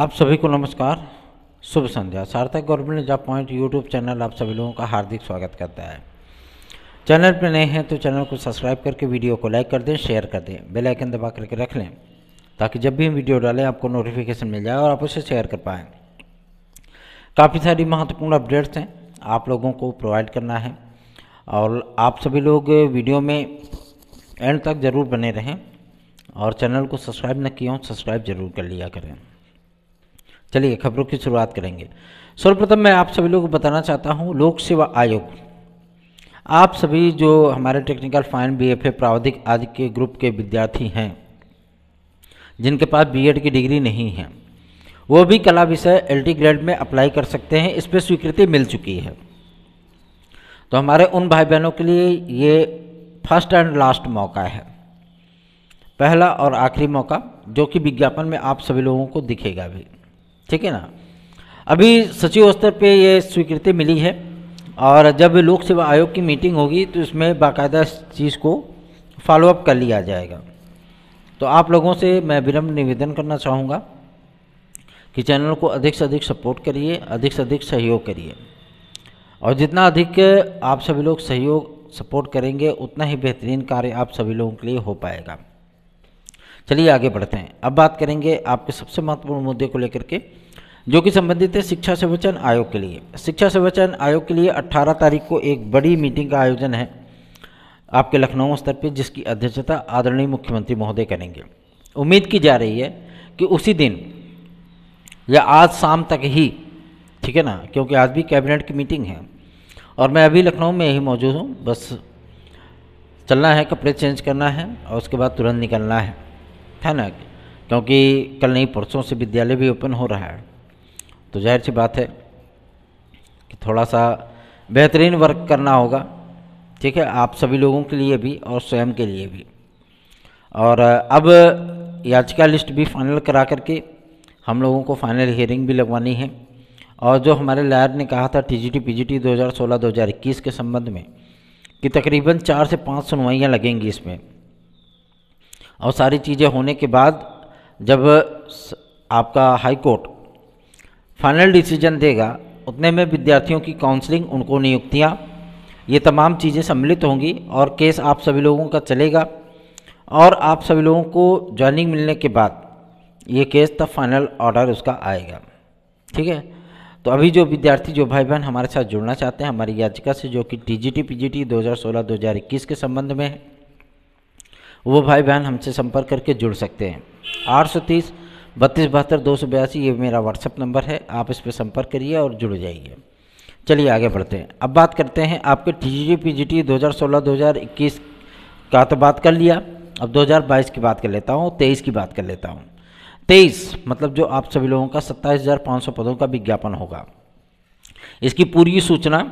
आप सभी को नमस्कार शुभ संध्या Sarthak government job point YouTube channel आप सभी लोगों का हार्दिक स्वागत करता है चैनल पर नए हैं तो चैनल को सब्सक्राइब करके वीडियो को लाइक कर दें शेयर कर दें बेल आइकन दबा करके रख लें ताकि जब भी हम वीडियो डालें आपको नोटिफिकेशन मिल जाए और आप उसे शेयर कर पाएँ काफ़ी सारी महत्वपूर्ण अपडेट्स हैं आप लोगों को प्रोवाइड करना है और आप सभी लोग वीडियो में एंड तक ज़रूर बने रहें और चैनल को सब्सक्राइब न किया हो सब्सक्राइब ज़रूर कर लिया करें चलिए खबरों की शुरुआत करेंगे सर्वप्रथम मैं आप सभी लोगों को बताना चाहता हूँ लोक सेवा आयोग आप सभी जो हमारे टेक्निकल फाइन बीएफए प्रावधिक आदि के ग्रुप के विद्यार्थी हैं जिनके पास बीएड की डिग्री नहीं है वो भी कला विषय एलटी ग्रेड में अप्लाई कर सकते हैं इस पर स्वीकृति मिल चुकी है तो हमारे उन भाई बहनों के लिए ये फर्स्ट एंड लास्ट मौका है पहला और आखिरी मौका जो कि विज्ञापन में आप सभी लोगों को दिखेगा भी ठीक है ना अभी सचिव स्तर पे ये स्वीकृति मिली है और जब लोक सेवा आयोग की मीटिंग होगी तो इसमें बाकायदा इस चीज़ को फॉलोअप कर लिया जाएगा तो आप लोगों से मैं विनम्र निवेदन करना चाहूँगा कि चैनल को अधिक से अधिक सपोर्ट करिए अधिक से अधिक सहयोग करिए और जितना अधिक आप सभी लोग सहयोग सपोर्ट करेंगे उतना ही बेहतरीन कार्य आप सभी लोगों के लिए हो पाएगा चलिए आगे बढ़ते हैं अब बात करेंगे आपके सबसे महत्वपूर्ण मुद्दे को लेकर के जो कि संबंधित है शिक्षा संवचन आयोग के लिए शिक्षा संवचन आयोग के लिए 18 तारीख को एक बड़ी मीटिंग का आयोजन है आपके लखनऊ स्तर पर जिसकी अध्यक्षता आदरणीय मुख्यमंत्री महोदय करेंगे उम्मीद की जा रही है कि उसी दिन या आज शाम तक ही ठीक है ना क्योंकि आज भी कैबिनेट की मीटिंग है और मैं अभी लखनऊ में ही मौजूद हूँ बस चलना है कपड़े चेंज करना है और उसके बाद तुरंत निकलना है है ना क्योंकि कल नहीं परसों से विद्यालय भी ओपन हो रहा है तो जाहिर सी बात है कि थोड़ा सा बेहतरीन वर्क करना होगा ठीक है आप सभी लोगों के लिए भी और स्वयं के लिए भी और अब याचिका लिस्ट भी फाइनल करा करके हम लोगों को फाइनल हियरिंग भी लगवानी है और जो हमारे लायर ने कहा था टी टी जी सोलह दो हज़ार इक्कीस के संबंध में कि तकरीबन चार से पाँच सुनवाइयाँ लगेंगी इसमें और सारी चीज़ें होने के बाद जब आपका हाई कोर्ट फाइनल डिसीजन देगा उतने में विद्यार्थियों की काउंसलिंग उनको नियुक्तियाँ ये तमाम चीज़ें सम्मिलित होंगी और केस आप सभी लोगों का चलेगा और आप सभी लोगों को ज्वाइनिंग मिलने के बाद ये केस तब फाइनल ऑर्डर उसका आएगा ठीक है तो अभी जो विद्यार्थी जो भाई बहन हमारे साथ जुड़ना चाहते हैं हमारी याचिका से जो कि T G T P G T दो हज़ार सोलह दो हज़ार इक्कीस के संबंध में है वो भाई बहन हमसे संपर्क करके जुड़ सकते हैं आठ सौ तीस बत्तीस बहत्तर दो सौ बयासी ये मेरा व्हाट्सअप नंबर है आप इस पर संपर्क करिए और जुड़ जाइए चलिए आगे बढ़ते हैं अब बात करते हैं आपके T G P G T दो हज़ार सोलह दो हज़ार इक्कीस का तो बात कर लिया अब दो हज़ार बाईस की बात कर लेता हूँ तेईस की बात कर लेता हूँ तेईस मतलब जो आप सभी लोगों का सत्ताईस हज़ार पाँच सौ पदों का विज्ञापन होगा इसकी पूरी सूचना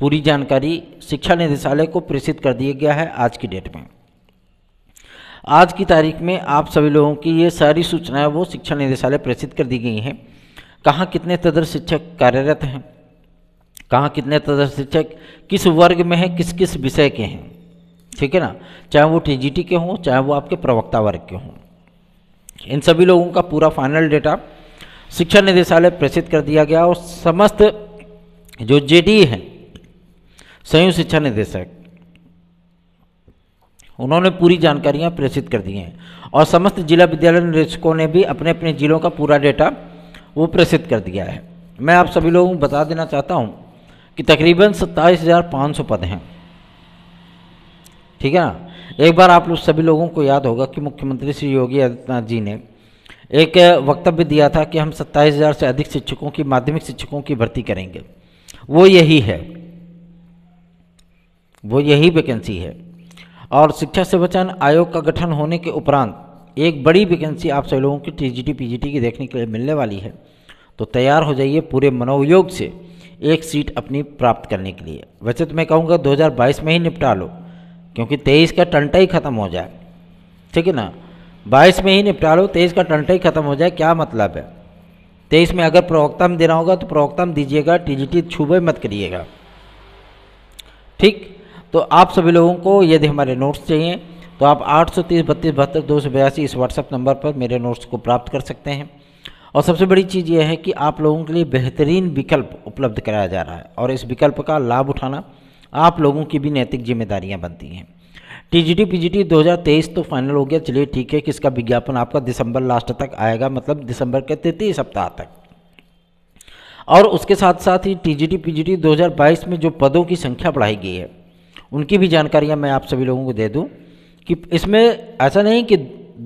पूरी जानकारी शिक्षा निदेशालय को प्रेषित कर दिया गया है आज की डेट में आज की तारीख में आप सभी लोगों की ये सारी सूचनाएं वो शिक्षा निदेशालय प्रेषित कर दी गई हैं कहाँ कितने तदर शिक्षक कार्यरत हैं कहाँ कितने तदर शिक्षक किस वर्ग में हैं किस किस विषय के हैं ठीक है ना चाहे वो टीजीटी के हों चाहे वो आपके प्रवक्ता वर्ग के हों इन सभी लोगों का पूरा फाइनल डेटा शिक्षा निदेशालय प्रेषित कर दिया गया और समस्त जो जे e हैं संयुक्त शिक्षा निदेशक उन्होंने पूरी जानकारियाँ प्रेषित कर दी हैं और समस्त जिला विद्यालय निरीक्षकों ने भी अपने अपने जिलों का पूरा डेटा वो प्रेषित कर दिया है मैं आप सभी लोगों को बता देना चाहता हूँ कि तकरीबन सत्ताईस हज़ार पाँच सौ पद हैं ठीक है ना एक बार आप लोग सभी लोगों को याद होगा कि मुख्यमंत्री श्री योगी आदित्यनाथ जी ने एक वक्तव्य दिया था कि हम सत्ताईस हज़ार से अधिक शिक्षकों की माध्यमिक शिक्षकों की भर्ती करेंगे वो यही है वो यही वैकेंसी है और शिक्षा सेवाचयन आयोग का गठन होने के उपरांत एक बड़ी वैकेंसी आप सभी लोगों की टीजीटी पीजीटी की देखने के लिए मिलने वाली है तो तैयार हो जाइए पूरे मनोयोग से एक सीट अपनी प्राप्त करने के लिए वैसे तो मैं कहूँगा 2022 में ही निपटा लो क्योंकि 23 का टंटा ही ख़त्म हो जाए ठीक है ना बाईस में ही निपटा लो तेईस का टंटा ही ख़त्म हो जाए क्या मतलब है तेईस में अगर प्रवक्ता में देना होगा तो प्रवक्ता में दीजिएगा टीजीटी छूबे मत करिएगा ठीक तो आप सभी लोगों को यदि हमारे नोट्स चाहिए तो आप आठ सौ तीस बत्तीस बहत्तर दो सौ बयासी इस व्हाट्सअप नंबर पर मेरे नोट्स को प्राप्त कर सकते हैं और सबसे बड़ी चीज़ यह है कि आप लोगों के लिए बेहतरीन विकल्प उपलब्ध कराया जा रहा है और इस विकल्प का लाभ उठाना आप लोगों की भी नैतिक जिम्मेदारियां बनती हैं टीजीटी पीजीटी 2023 तो फाइनल हो गया चलिए ठीक है कि इसका विज्ञापन आपका दिसंबर लास्ट तक आएगा मतलब दिसंबर के तृतीय सप्ताह तक और उसके साथ साथ ही टी जी 2022 में जो पदों की संख्या बढ़ाई गई है उनकी भी जानकारियाँ मैं आप सभी लोगों को दे दूँ कि इसमें ऐसा नहीं कि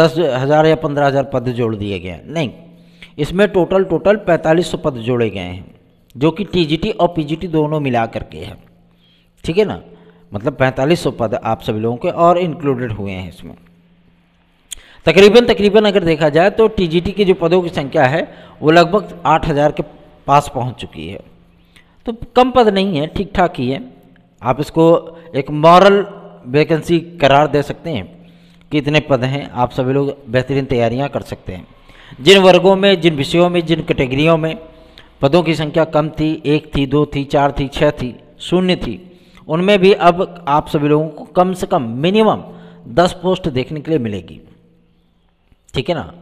दस हज़ार या पंद्रह हज़ार पद जोड़ दिए गए हैं नहीं इसमें टोटल टोटल पैंतालीस सौ पद जोड़े गए हैं जो कि टीजीटी और पीजीटी दोनों मिला करके है ठीक है ना मतलब पैंतालीस सौ पद आप सभी लोगों के और इंक्लूडेड हुए हैं इसमें तकरीबन तकरीबन अगर देखा जाए तो टीजीटी के जो पदों की संख्या है वो लगभग आठ हज़ार के पास पहुँच चुकी है तो कम पद नहीं है ठीक ठाक ही है आप इसको एक मॉरल वैकेंसी करार दे सकते हैं कि इतने पद हैं आप सभी लोग बेहतरीन तैयारियां कर सकते हैं जिन वर्गों में जिन विषयों में जिन कैटेगरियों में पदों की संख्या कम थी एक थी दो थी चार थी छः थी शून्य थी उनमें भी अब आप सभी लोगों को कम से कम मिनिमम दस पोस्ट देखने के लिए मिलेगी ठीक है ना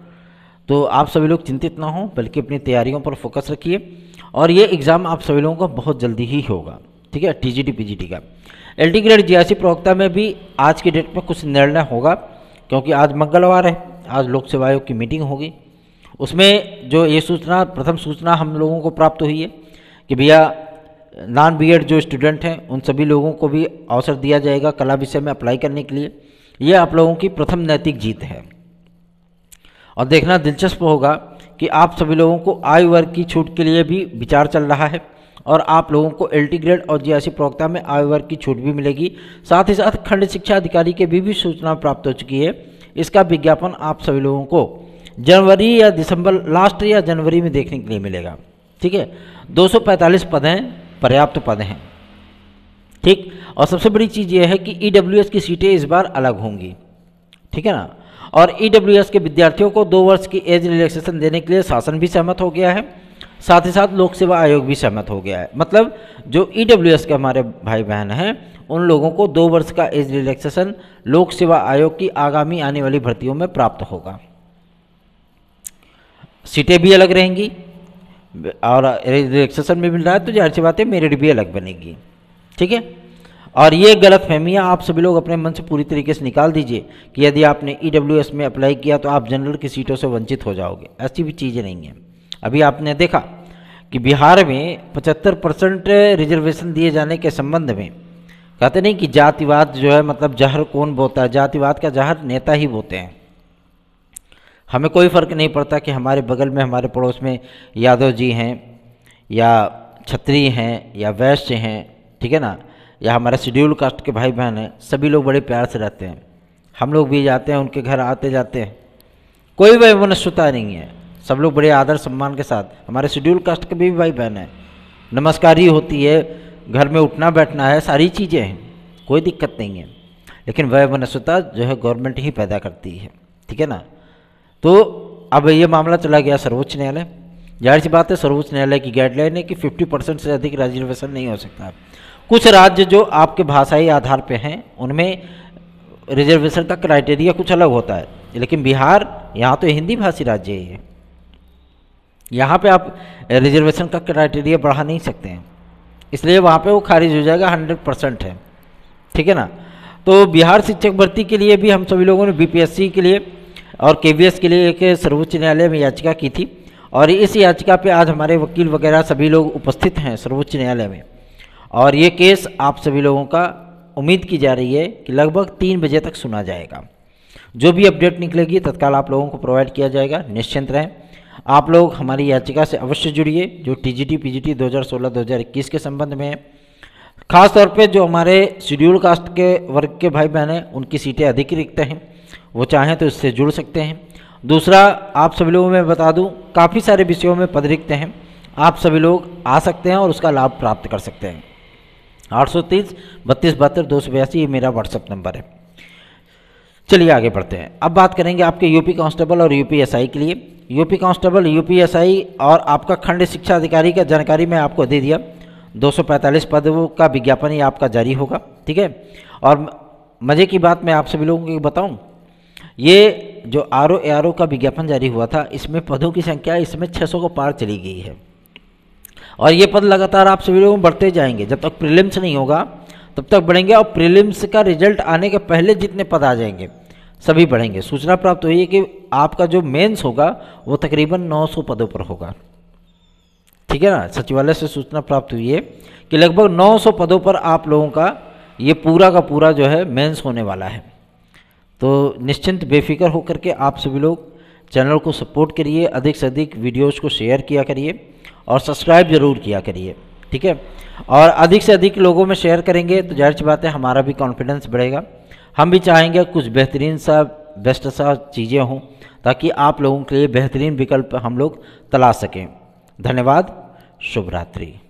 तो आप सभी लोग चिंतित ना हों बल्कि अपनी तैयारियों पर फोकस रखिए और ये एग्ज़ाम आप सभी लोगों का बहुत जल्दी ही होगा ठीक है जी पीजीडी का एलटी ग्रेड जियासी प्रवक्ता में भी आज की डेट में कुछ निर्णय होगा क्योंकि आज मंगलवार है आज लोक सेवा आयोग की मीटिंग होगी उसमें जो ये सूचना प्रथम सूचना हम लोगों को प्राप्त हुई है कि भैया नॉन बी जो स्टूडेंट हैं उन सभी लोगों को भी अवसर दिया जाएगा कला विषय में अप्लाई करने के लिए ये आप लोगों की प्रथम नैतिक जीत है और देखना दिलचस्प होगा कि आप सभी लोगों को आयु वर्ग की छूट के लिए भी विचार चल रहा है और आप लोगों को एल ग्रेड और जीआईसी प्रवक्ता में आयु वर्ग की छूट भी मिलेगी साथ ही साथ खंड शिक्षा अधिकारी के भी, भी सूचना प्राप्त हो चुकी है इसका विज्ञापन आप सभी लोगों को जनवरी या दिसंबर लास्ट या जनवरी में देखने के लिए मिलेगा ठीक है 245 पद हैं पर्याप्त पद हैं ठीक और सबसे बड़ी चीज़ यह है कि ई e की सीटें इस बार अलग होंगी ठीक है ना और ई e के विद्यार्थियों को दो वर्ष की एज रिलैक्सेशन देने के लिए शासन भी सहमत हो गया है साथ ही साथ लोक सेवा आयोग भी सहमत हो गया है मतलब जो ई e के हमारे भाई बहन हैं उन लोगों को दो वर्ष का एज रिलैक्सेशन लोक सेवा आयोग की आगामी आने वाली भर्तियों में प्राप्त होगा सीटें भी अलग रहेंगी और रिलैक्सेशन भी मिल रहा है तो जाहिर सी बात है मेरिट भी अलग बनेगी ठीक है और ये गलत फहमियाँ आप सभी लोग अपने मन से पूरी तरीके से निकाल दीजिए कि यदि आपने ई e में अप्लाई किया तो आप जनरल की सीटों से वंचित हो जाओगे ऐसी भी चीज़ें नहीं हैं अभी आपने देखा कि बिहार में 75 परसेंट रिजर्वेशन दिए जाने के संबंध में कहते नहीं कि जातिवाद जो है मतलब जहर कौन बोता है जातिवाद का जहर नेता ही बोते हैं हमें कोई फ़र्क नहीं पड़ता कि हमारे बगल में हमारे पड़ोस में यादव जी हैं या छत्री हैं या वैश्य हैं ठीक है ना या हमारे शेड्यूल कास्ट के भाई बहन हैं सभी लोग बड़े प्यार से रहते हैं हम लोग भी जाते हैं उनके घर आते जाते हैं कोई वह मनुष्यता नहीं है सब लोग बड़े आदर सम्मान के साथ हमारे शेड्यूल कास्ट के भी भाई बहन हैं नमस्कारी होती है घर में उठना बैठना है सारी चीज़ें हैं कोई दिक्कत नहीं है लेकिन वह मनस्वता जो है गवर्नमेंट ही पैदा करती है ठीक है ना तो अब ये मामला चला गया सर्वोच्च न्यायालय जाहिर सी बात है सर्वोच्च न्यायालय की गाइडलाइन है कि 50 परसेंट से अधिक रिजर्वेशन नहीं हो सकता कुछ राज्य जो आपके भाषाई आधार पर हैं उनमें रिजर्वेशन का क्राइटेरिया कुछ अलग होता है लेकिन बिहार यहाँ तो हिंदी भाषी राज्य ही है यहाँ पे आप रिजर्वेशन का क्राइटेरिया बढ़ा नहीं सकते हैं इसलिए वहाँ पे वो खारिज हो जाएगा हंड्रेड परसेंट है ठीक है ना तो बिहार शिक्षक भर्ती के लिए भी हम सभी लोगों ने बीपीएससी के लिए और के के लिए एक सर्वोच्च न्यायालय में याचिका की थी और इस याचिका पे आज हमारे वकील वगैरह सभी लोग उपस्थित हैं सर्वोच्च न्यायालय में और ये केस आप सभी लोगों का उम्मीद की जा रही है कि लगभग तीन बजे तक सुना जाएगा जो भी अपडेट निकलेगी तत्काल आप लोगों को प्रोवाइड किया जाएगा निश्चिंत रहें आप लोग हमारी याचिका से अवश्य जुड़िए जो टीजीटी पीजीटी 2016-2021 के संबंध में खास तौर पे जो हमारे शेड्यूल कास्ट के वर्ग के भाई बहन हैं उनकी सीटें अधिक रिक्त हैं वो चाहें तो इससे जुड़ सकते हैं दूसरा आप सभी लोगों में बता दूँ काफ़ी सारे विषयों में पद रिक्त हैं आप सभी लोग आ सकते हैं और उसका लाभ प्राप्त कर सकते हैं आठ सौ तीस बत्तीस बहत्तर दो सौ बयासी ये मेरा व्हाट्सअप नंबर है चलिए आगे बढ़ते हैं अब बात करेंगे आपके यूपी कांस्टेबल और यूपीएसआई के लिए यूपी कांस्टेबल यूपीएसआई और आपका खंड शिक्षा अधिकारी का जानकारी मैं आपको दे दिया 245 पदों का विज्ञापन ही आपका जारी होगा ठीक है और मज़े की बात मैं आप सभी लोगों को बताऊं ये जो आर ओ आर ओ का विज्ञापन जारी हुआ था इसमें पदों की संख्या इसमें छः को पार चली गई है और ये पद लगातार आप सभी लोगों बढ़ते जाएंगे जब तक प्रिलिम्स नहीं होगा तब तक बढ़ेंगे और प्रीलिम्स का रिजल्ट आने के पहले जितने पद आ जाएंगे सभी बढ़ेंगे सूचना प्राप्त हुई है कि आपका जो मेंस होगा वो तकरीबन 900 पदों पर होगा ठीक है ना सचिवालय से सूचना प्राप्त हुई है कि लगभग 900 पदों पर आप लोगों का ये पूरा का पूरा जो है मेंस होने वाला है तो निश्चिंत बेफिक्र होकर के आप सभी लोग चैनल को सपोर्ट करिए अधिक से अधिक वीडियोज़ को शेयर किया करिए और सब्सक्राइब ज़रूर किया करिए ठीक है और अधिक से अधिक लोगों में शेयर करेंगे तो जाहिर सी बात है हमारा भी कॉन्फिडेंस बढ़ेगा हम भी चाहेंगे कुछ बेहतरीन सा बेस्ट सा चीज़ें हों ताकि आप लोगों के लिए बेहतरीन विकल्प हम लोग तलाश सकें धन्यवाद शुभ रात्रि